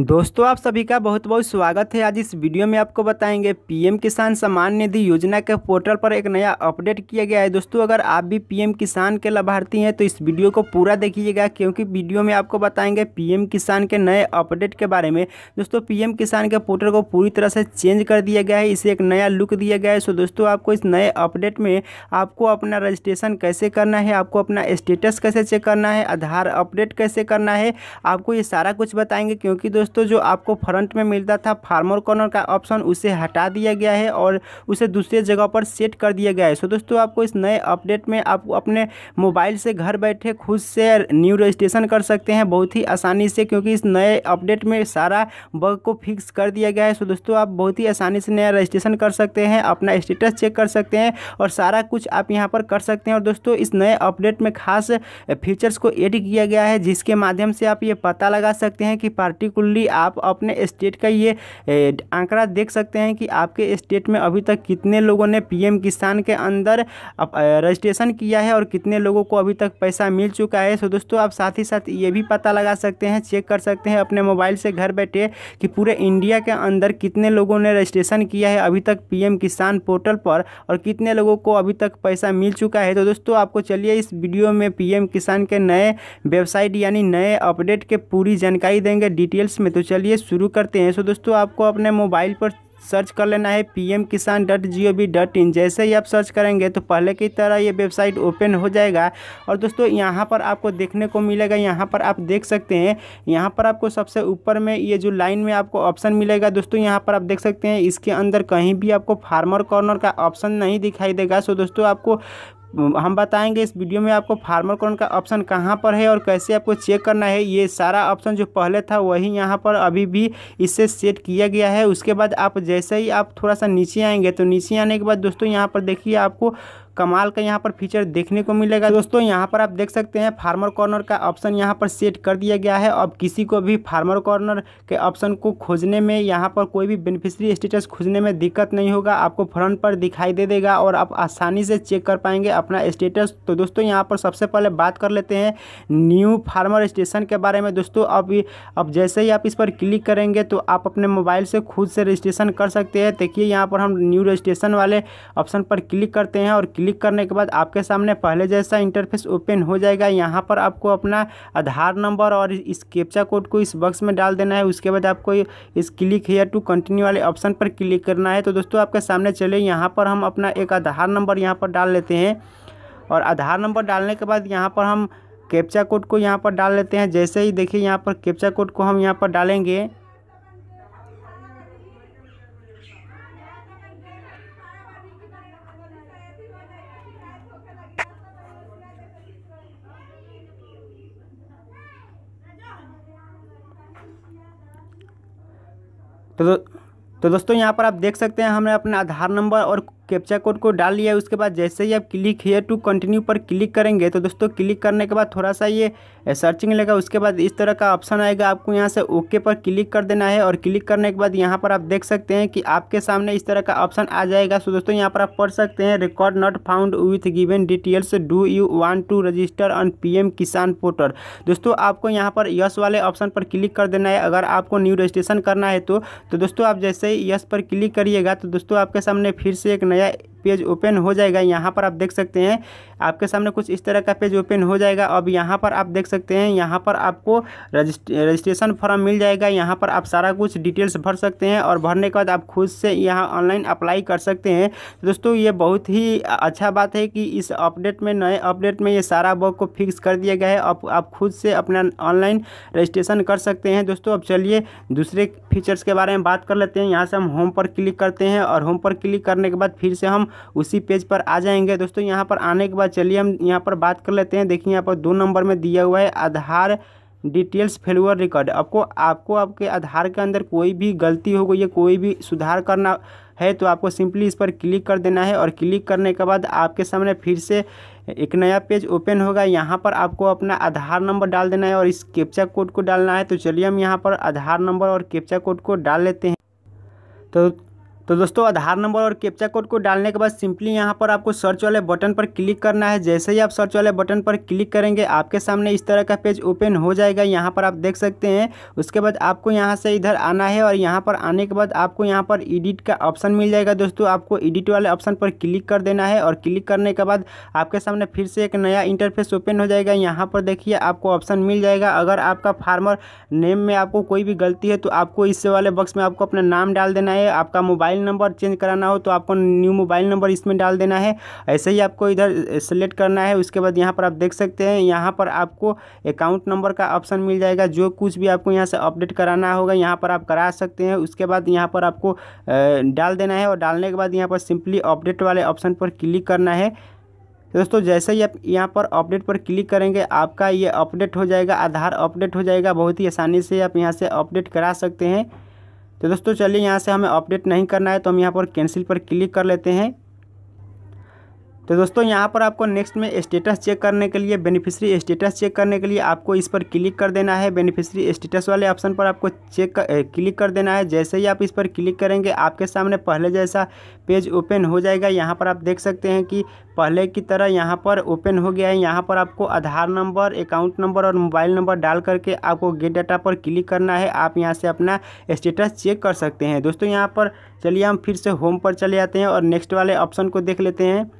दोस्तों आप सभी का बहुत बहुत स्वागत है आज इस वीडियो में आपको बताएंगे पीएम किसान सम्मान निधि योजना के पोर्टल पर एक नया अपडेट किया गया है दोस्तों अगर आप भी पीएम किसान के लाभार्थी हैं तो इस वीडियो को पूरा देखिएगा क्योंकि वीडियो में आपको बताएंगे पीएम किसान के नए अपडेट के बारे में दोस्तों पीएम किसान के पोर्टल को पूरी तरह से चेंज कर दिया गया है इसे एक नया लुक दिया गया है सो दोस्तों आपको इस नए अपडेट में आपको अपना रजिस्ट्रेशन कैसे करना है आपको अपना स्टेटस कैसे चेक करना है आधार अपडेट कैसे करना है आपको ये सारा कुछ बताएंगे क्योंकि दोस्तों जो आपको फ्रंट में मिलता था फार्मर कॉर्नर का ऑप्शन उसे हटा दिया गया है और उसे दूसरे जगह पर सेट कर दिया गया है सो दोस्तों आपको इस नए अपडेट में आप अपने मोबाइल से घर बैठे खुद से न्यू रजिस्ट्रेशन कर सकते हैं बहुत ही आसानी से क्योंकि इस नए अपडेट में सारा बग को फिक्स कर दिया गया है सो दोस्तों आप बहुत ही आसानी से नया रजिस्ट्रेशन कर सकते हैं अपना स्टेटस चेक कर सकते हैं और सारा कुछ आप यहाँ पर कर सकते हैं और दोस्तों इस नए अपडेट में खास फीचर्स को एड किया गया है जिसके माध्यम से आप ये पता लगा सकते हैं कि पार्टिकुलर ओनली आप अपने स्टेट का ये आंकड़ा देख सकते हैं कि आपके स्टेट में अभी तक कितने लोगों ने पीएम किसान के अंदर रजिस्ट्रेशन किया है और कितने लोगों को अभी तक पैसा मिल चुका है सो दोस्तों आप साथ ही साथ ये भी पता लगा सकते हैं चेक कर सकते हैं अपने मोबाइल से घर बैठे कि पूरे इंडिया के अंदर कितने लोगों ने रजिस्ट्रेशन किया है अभी तक पीएम किसान पोर्टल पर और कितने लोगों को अभी तक पैसा मिल चुका है तो दोस्तों आपको चलिए इस वीडियो में पीएम किसान के नए वेबसाइट यानी नए अपडेट के पूरी जानकारी देंगे डिटेल्स में तो चलिए शुरू करते हैं सो दोस्तों आपको अपने मोबाइल पर सर्च कर लेना है P M Kisan dot G O V dot in जैसे ही आप सर्च करेंगे तो पहले की तरह ये वेबसाइट ओपन हो जाएगा और दोस्तों यहाँ पर आपको देखने को मिलेगा यहाँ पर आप देख सकते हैं यहाँ पर आपको सबसे ऊपर में ये जो लाइन में आपको ऑप्शन मिलेगा दोस्तों यहाँ पर आप देख सकते हैं इसके अंदर कहीं भी आपको फार्मर कॉर्नर का ऑप्शन नहीं दिखाई देगा सो दोस्तों आपको हम बताएंगे इस वीडियो में आपको फार्मर कोड का ऑप्शन कहाँ पर है और कैसे आपको चेक करना है ये सारा ऑप्शन जो पहले था वही यहाँ पर अभी भी इससे सेट किया गया है उसके बाद आप जैसे ही आप थोड़ा सा नीचे आएंगे तो नीचे आने के बाद दोस्तों यहाँ पर देखिए आपको कमाल का यहाँ पर फीचर देखने को मिलेगा दोस्तों यहाँ पर आप देख सकते हैं फार्मर कॉर्नर का ऑप्शन यहाँ पर सेट कर दिया गया है अब किसी को भी फार्मर कॉर्नर के ऑप्शन को खोजने में यहाँ पर कोई भी बेनिफिशरी स्टेटस खोजने में दिक्कत नहीं होगा आपको फ्रंट पर दिखाई दे देगा और आप आसानी से चेक कर पाएंगे अपना स्टेटस तो दोस्तों यहाँ पर सबसे पहले बात कर लेते हैं न्यू फार्मर स्टेशन के बारे में दोस्तों अब अब जैसे ही आप इस पर क्लिक करेंगे तो आप अपने मोबाइल से खुद से रजिस्ट्रेशन कर सकते हैं देखिए यहाँ पर हम न्यू रजिस्ट्रेशन वाले ऑप्शन पर क्लिक करते हैं और क्लिक क्लिक करने के बाद आपके सामने पहले जैसा इंटरफेस ओपन हो जाएगा यहाँ पर आपको अपना आधार नंबर और इस कैप्चा कोड को इस बक्स में डाल देना है उसके बाद आपको इस क्लिक हेयर टू कंटिन्यू वाले ऑप्शन पर क्लिक करना है तो दोस्तों आपके सामने चले यहाँ पर हम अपना एक आधार नंबर यहाँ पर डाल लेते हैं और आधार नंबर डालने के बाद यहाँ पर हम कैप्चा कोड को यहाँ पर डाल लेते हैं जैसे ही देखिए यहाँ पर कैप्चा कोड को हम यहाँ पर डालेंगे तो तो दोस्तों यहाँ पर आप देख सकते हैं हमने अपना आधार नंबर और कैप्चा कोड को डाल लिया उसके बाद जैसे ही आप क्लिक हेयर टू कंटिन्यू पर क्लिक करेंगे तो दोस्तों क्लिक करने के बाद थोड़ा सा ये सर्चिंग लेगा उसके बाद इस तरह का ऑप्शन आएगा आपको यहाँ से ओके पर क्लिक कर देना है और क्लिक करने के बाद यहाँ पर आप देख सकते हैं कि आपके सामने इस तरह का ऑप्शन आ जाएगा सो दोस्तों यहाँ पर आप पढ़ सकते हैं record not found with given details do you want to register on P Kisan portal दोस्तों आपको यहाँ पर यस वाले ऑप्शन पर क्लिक कर देना है अगर आपको न्यू रजिस्ट्रेशन करना है तो, तो दोस्तों आप जैसे ही यस पर क्लिक करिएगा तो दोस्तों आपके सामने फिर से एक नया that पेज ओपन हो जाएगा यहाँ पर आप देख सकते हैं आपके सामने कुछ इस तरह का पेज ओपन हो जाएगा अब यहाँ पर आप देख सकते हैं यहाँ पर आपको रजिस्ट्रेशन फॉर्म मिल जाएगा यहाँ पर आप सारा कुछ डिटेल्स भर सकते हैं और भरने के बाद आप खुद से यहाँ ऑनलाइन अप्लाई कर सकते हैं दोस्तों ये बहुत ही अच्छा बात है कि इस अपडेट में नए अपडेट में ये सारा बॉक को फिक्स कर दिया गया है अब आप खुद से अपना ऑनलाइन रजिस्ट्रेशन कर सकते हैं दोस्तों अब चलिए दूसरे फीचर्स के बारे में बात कर लेते हैं यहाँ से हम होम पर क्लिक करते हैं और होम पर क्लिक करने के बाद फिर से हम उसी पेज पर आ जाएंगे दोस्तों यहाँ पर आने के बाद चलिए हम यहाँ पर बात कर लेते हैं देखिए यहाँ पर दो नंबर में दिया हुआ है आधार डिटेल्स फेलुअर रिकॉर्ड आपको आपको आपके आधार के अंदर कोई भी गलती हो गई या कोई भी सुधार करना है तो आपको सिंपली इस पर क्लिक कर देना है और क्लिक करने के बाद आपके सामने फिर से एक नया पेज ओपन होगा यहाँ पर आपको अपना आधार नंबर डाल देना है और इस कैप्चा कोड को डालना है तो चलिए हम यहाँ पर आधार नंबर और कैप्चा कोड को डाल लेते हैं तो तो दोस्तों आधार नंबर और कैप्चा कोड को डालने के बाद सिंपली यहाँ पर आपको सर्च वाले बटन पर क्लिक करना है जैसे ही आप सर्च वाले बटन पर क्लिक करेंगे आपके सामने इस तरह का पेज ओपन हो जाएगा यहाँ पर आप देख सकते हैं उसके बाद आपको यहाँ से इधर आना है और यहाँ पर आने के बाद आपको यहाँ पर एडिट का ऑप्शन मिल जाएगा दोस्तों आपको एडिट वाले ऑप्शन पर क्लिक कर देना है और क्लिक करने के बाद आपके सामने फिर से एक नया इंटरफेस ओपन हो जाएगा यहाँ पर देखिए आपको ऑप्शन मिल जाएगा अगर आपका फार्मर नेम में आपको कोई भी गलती है तो आपको इस वाले बक्स में आपको अपना नाम डाल देना है आपका मोबाइल नंबर चेंज कराना हो तो आपको न्यू मोबाइल नंबर इसमें डाल देना है ऐसे ही आपको इधर सेलेक्ट करना है उसके बाद यहाँ पर आप देख सकते हैं यहाँ पर आपको अकाउंट नंबर का ऑप्शन मिल जाएगा जो कुछ भी आपको यहाँ से अपडेट कराना होगा यहाँ पर आप करा सकते हैं उसके बाद यहाँ पर आपको डाल देना है और डालने के बाद यहाँ पर सिंपली अपडेट वाले ऑप्शन पर क्लिक करना है दोस्तों जैसे ही आप यहाँ पर अपडेट पर क्लिक करेंगे आपका ये अपडेट हो जाएगा आधार अपडेट हो जाएगा बहुत ही आसानी से आप यहाँ से अपडेट करा सकते हैं तो दोस्तों चलिए यहाँ से हमें अपडेट नहीं करना है तो हम यहाँ पर कैंसिल पर क्लिक कर लेते हैं तो दोस्तों यहाँ पर आपको नेक्स्ट में स्टेटस चेक करने के लिए बेनिफिशियरी स्टेटस चेक करने के लिए आपको इस पर क्लिक कर देना है बेनिफिशियरी स्टेटस वाले ऑप्शन पर आपको चेक कर, क्लिक कर देना है जैसे ही आप इस पर क्लिक करेंगे आपके सामने पहले जैसा पेज ओपन हो जाएगा यहाँ पर आप देख सकते हैं कि पहले की तरह यहाँ पर ओपन हो गया है यहाँ पर आपको आधार नंबर अकाउंट नंबर और मोबाइल नंबर डाल करके आपको गेट डाटा पर क्लिक करना है आप यहाँ से अपना स्टेटस चेक कर सकते हैं दोस्तों यहाँ पर चलिए हम फिर से होम पर चले जाते हैं और नेक्स्ट वाले ऑप्शन को देख लेते हैं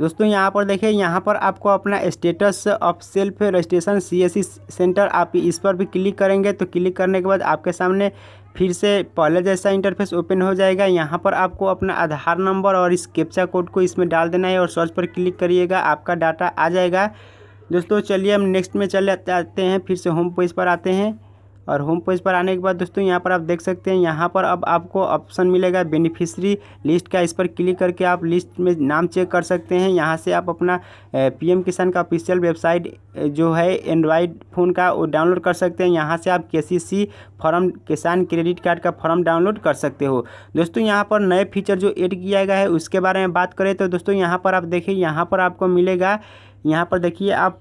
दोस्तों यहाँ पर देखिए यहाँ पर आपको अपना status of self registration C centre आप इस पर भी क्लिक करेंगे तो क्लिक करने के बाद आपके सामने फिर से पहले जैसा इंटरफेस ओपन हो जाएगा यहाँ पर आपको अपना आधार नंबर और इस कैप्चा कोड को इसमें डाल देना है और सर्च पर क्लिक करिएगा आपका डाटा आ जाएगा दोस्तों चलिए हम नेक्स्ट में चले आते हैं फिर से होम पेज पर आते हैं और होम पेज पर आने के बाद दोस्तों यहाँ पर आप देख सकते हैं यहाँ पर अब आपको ऑप्शन मिलेगा बेनिफिशरी लिस्ट का इस पर क्लिक करके आप लिस्ट में नाम चेक कर सकते हैं यहाँ से आप अपना पीएम किसान का ऑफिशियल वेबसाइट जो है एंड्रॉयड फ़ोन का वो डाउनलोड कर सकते हैं यहाँ से आप के फॉर्म किसान क्रेडिट कार्ड का फॉर्म डाउनलोड कर सकते हो दोस्तों यहाँ पर नए फीचर जो एड किया गया है उसके बारे में बात करें तो दोस्तों यहाँ पर आप देखिए यहाँ पर आपको मिलेगा यहाँ पर देखिए आप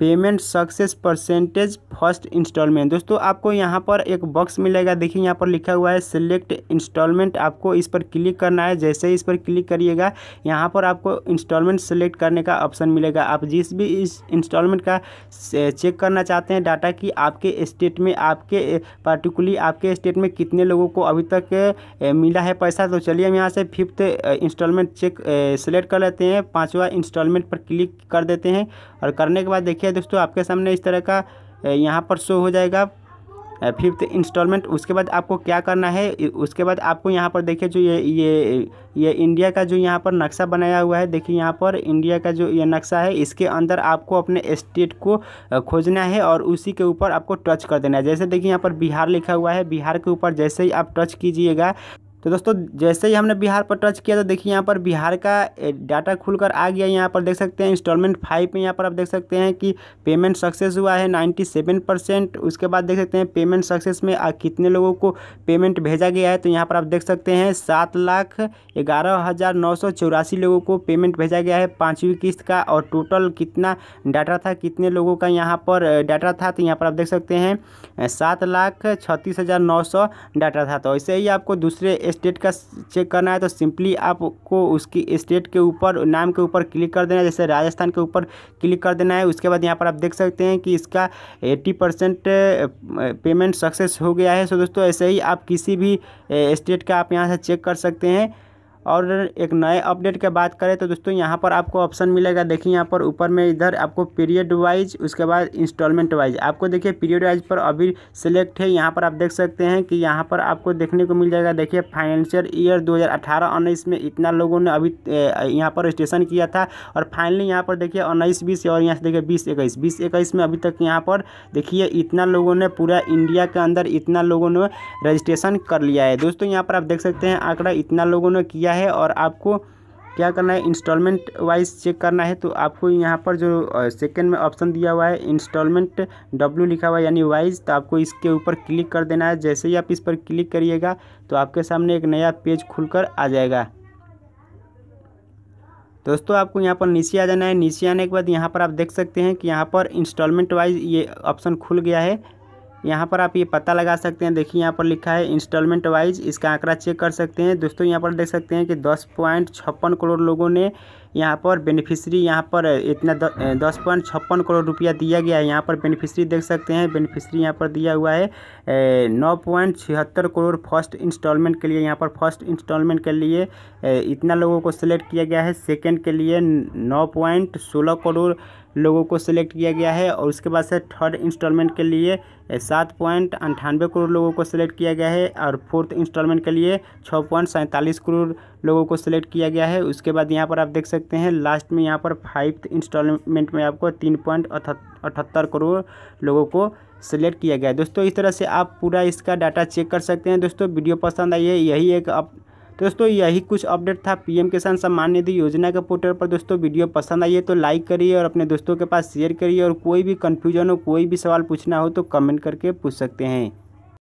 payment success percentage first instalment दोस्तों आपको यहाँ पर एक बॉक्स मिलेगा देखिए यहाँ पर लिखा हुआ है सिलेक्ट इंस्टॉलमेंट आपको इस पर क्लिक करना है जैसे इस पर क्लिक करिएगा यहाँ पर आपको इंस्टॉलमेंट सेलेक्ट करने का ऑप्शन मिलेगा आप जिस भी इस इंस्टॉलमेंट का चेक करना चाहते हैं डाटा कि आपके स्टेट में आपके पार्टिकुलरली आपके स्टेट में कितने लोगों को अभी तक मिला है पैसा तो चलिए हम यहाँ से फिफ्थ इंस्टॉलमेंट चेक सेलेक्ट कर लेते हैं पाँचवा इंस्टॉलमेंट पर क्लिक कर देते हैं और करने के बाद देखिए किया दोस्तों आपके सामने इस तरह का यहाँ पर शो हो जाएगा फिफ्थ इंस्टॉलमेंट उसके बाद आपको क्या करना है उसके बाद आपको यहाँ पर देखिए जो ये ये ये इंडिया का जो यहाँ पर नक्शा बनाया हुआ है देखिए यहाँ पर इंडिया का जो ये नक्शा है इसके अंदर आपको अपने स्टेट को खोजना है और उसी के ऊपर आपको टच कर देना है जैसे देखिए यहाँ पर बिहार लिखा हुआ है बिहार के ऊपर जैसे ही आप टच कीजिएगा तो दोस्तों जैसे ही हमने बिहार पर टच किया तो देखिए यहाँ पर बिहार का डाटा खुलकर आ गया यहाँ पर देख सकते हैं इंस्टॉलमेंट फाइव में यहाँ पर आप देख सकते हैं कि पेमेंट सक्सेस हुआ है नाइन्टी सेवन परसेंट उसके बाद देख सकते हैं पेमेंट सक्सेस में आ, कितने लोगों को पेमेंट भेजा गया है तो यहाँ पर आप देख सकते हैं सात लाख ग्यारह हज़ार नौ सौ चौरासी लोगों को पेमेंट भेजा गया है पाँचवीं किस्त का और टोटल कितना डाटा था कितने लोगों का यहाँ पर डाटा था तो यहाँ पर आप देख सकते हैं सात लाख छत्तीस हज़ार नौ सौ डाटा था तो ऐसे ही आपको दूसरे स्टेट का चेक करना है तो सिंपली आपको उसकी स्टेट के ऊपर नाम के ऊपर क्लिक कर देना है जैसे राजस्थान के ऊपर क्लिक कर देना है उसके बाद यहाँ पर आप देख सकते हैं कि इसका एट्टी पेमेंट सक्सेस हो गया है सो दोस्तों ऐसे ही आप किसी भी स्टेट का आप यहाँ से चेक कर सकते हैं और एक नए अपडेट के बात करें तो दोस्तों यहाँ पर आपको ऑप्शन मिलेगा देखिए यहाँ पर ऊपर में इधर आपको पीरियड वाइज उसके बाद इंस्टॉलमेंट वाइज आपको देखिए पीरियड वाइज पर अभी सिलेक्ट है यहाँ पर आप देख सकते हैं कि यहाँ पर आपको देखने को मिल जाएगा देखिए फाइनेंशियल ईयर दो हज़ार में इतना लोगों ने अभी यहाँ पर रजिस्ट्रेशन किया था और फाइनली यहाँ पर देखिए उन्नीस बीस और यहाँ से देखिए बीस इक्कीस बीस इक्कीस में अभी तक यहाँ पर देखिए इतना लोगों ने पूरा इंडिया के अंदर इतना लोगों ने रजिस्ट्रेशन कर लिया है दोस्तों यहाँ पर आप देख सकते हैं आंकड़ा इतना लोगों ने किया है और आपको क्या करना है इंस्टॉलमेंट वाइज चेक करना है तो आपको यहाँ पर जो सेकंड में ऑप्शन दिया हुआ है इंस्टॉलमेंट डब्ल्यू लिखा हुआ है यानी वाइज तो आपको इसके ऊपर क्लिक कर देना है जैसे ही आप इस पर क्लिक करिएगा तो आपके सामने एक नया पेज खुलकर आ जाएगा दोस्तों आपको यहाँ पर नीचे आ जाना है नीचे आने के बाद यहाँ पर आप देख सकते हैं कि यहाँ पर इंस्टॉलमेंट वाइज ये ऑप्शन खुल गया है यहाँ पर आप ये पता लगा सकते हैं देखिए यहाँ पर लिखा है इंस्टॉलमेंट वाइज इसका आंकड़ा चेक कर सकते हैं दोस्तों यहाँ पर देख सकते हैं कि दस पॉइंट छप्पन करोड़ लोगों ने यहाँ पर बेनिफिशरी यहाँ पर इतना दस पॉइंट छप्पन करोड़ रुपया दिया गया है यहाँ पर बेनिफिशरी देख सकते हैं बेनिफिशरी यहाँ पर दिया हुआ है नौ पॉइंट छिहत्तर करोड़ फर्स्ट इंस्टॉलमेंट के लिए यहाँ पर फर्स्ट इंस्टॉलमेंट के लिए इतना लोगों को सिलेक्ट किया गया है सेकेंड के लिए नौ पॉइंट सोलह करोड़ लोगों को सिलेक्ट किया गया है और उसके बाद से थर्ड इंस्टॉलमेंट के लिए सात पॉइंट अंठानवे करोड़ लोगों को सिलेक्ट किया गया है और फोर्थ इंस्टॉलमेंट के लिए छः पॉइंट सैंतालीस करोड़ लोगों को सिलेक्ट किया गया है उसके बाद यहाँ पर आप देख सकते सकते हैं लास्ट में यहाँ पर फाइव इंस्टॉलमेंट में आपको तीन पॉइंट अठहत्तर करोड़ लोगों को सेलेक्ट किया गया है दोस्तों इस तरह से आप पूरा इसका डाटा चेक कर सकते हैं दोस्तों वीडियो पसंद आई है यही एक अप दोस्तों यही कुछ अपडेट था पीएम किसान सम्मान निधि योजना के पोर्टल पर दोस्तों वीडियो पसंद आई है तो लाइक करिए और अपने दोस्तों के पास शेयर करिए और कोई भी कन्फ्यूजन हो कोई भी सवाल पूछना हो तो कमेंट करके पूछ सकते हैं